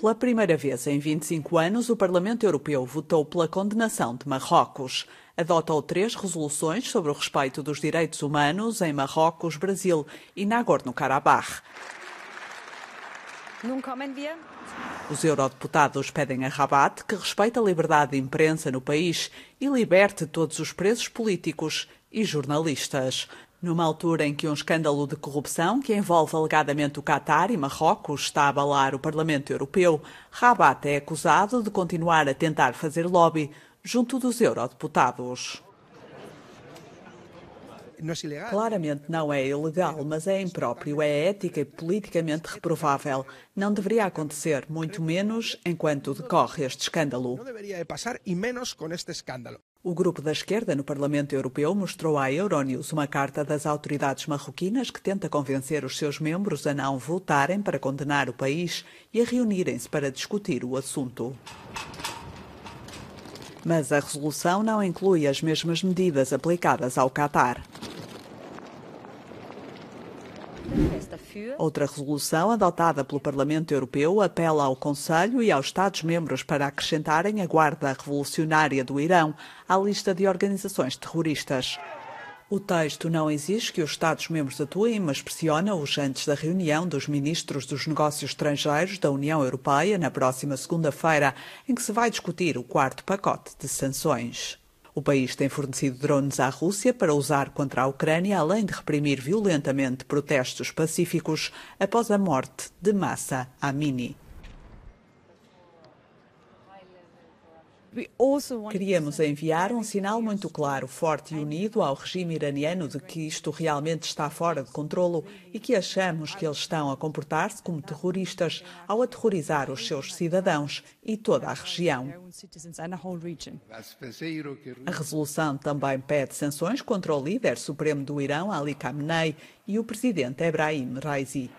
Pela primeira vez em 25 anos, o Parlamento Europeu votou pela condenação de Marrocos. Adotou três resoluções sobre o respeito dos direitos humanos em Marrocos, Brasil e Nagorno-Karabakh. Os eurodeputados pedem a Rabat que respeite a liberdade de imprensa no país e liberte todos os presos políticos e jornalistas. Numa altura em que um escândalo de corrupção que envolve alegadamente o Catar e Marrocos está a abalar o Parlamento Europeu, Rabat é acusado de continuar a tentar fazer lobby junto dos eurodeputados. É Claramente não é ilegal, mas é impróprio, é ética e politicamente reprovável. Não deveria acontecer, muito menos enquanto decorre este escândalo. O grupo da esquerda no Parlamento Europeu mostrou à Euronews uma carta das autoridades marroquinas que tenta convencer os seus membros a não votarem para condenar o país e a reunirem-se para discutir o assunto. Mas a resolução não inclui as mesmas medidas aplicadas ao Catar. Outra resolução adotada pelo Parlamento Europeu apela ao Conselho e aos Estados-membros para acrescentarem a Guarda Revolucionária do Irão à lista de organizações terroristas. O texto não exige que os Estados-membros atuem, mas pressiona-os antes da reunião dos ministros dos negócios estrangeiros da União Europeia na próxima segunda-feira, em que se vai discutir o quarto pacote de sanções. O país tem fornecido drones à Rússia para usar contra a Ucrânia, além de reprimir violentamente protestos pacíficos após a morte de Massa Amini. Queríamos enviar um sinal muito claro, forte e unido ao regime iraniano de que isto realmente está fora de controlo e que achamos que eles estão a comportar-se como terroristas ao aterrorizar os seus cidadãos e toda a região. A resolução também pede sanções contra o líder supremo do Irão, Ali Khamenei, e o presidente Ebrahim Raisi.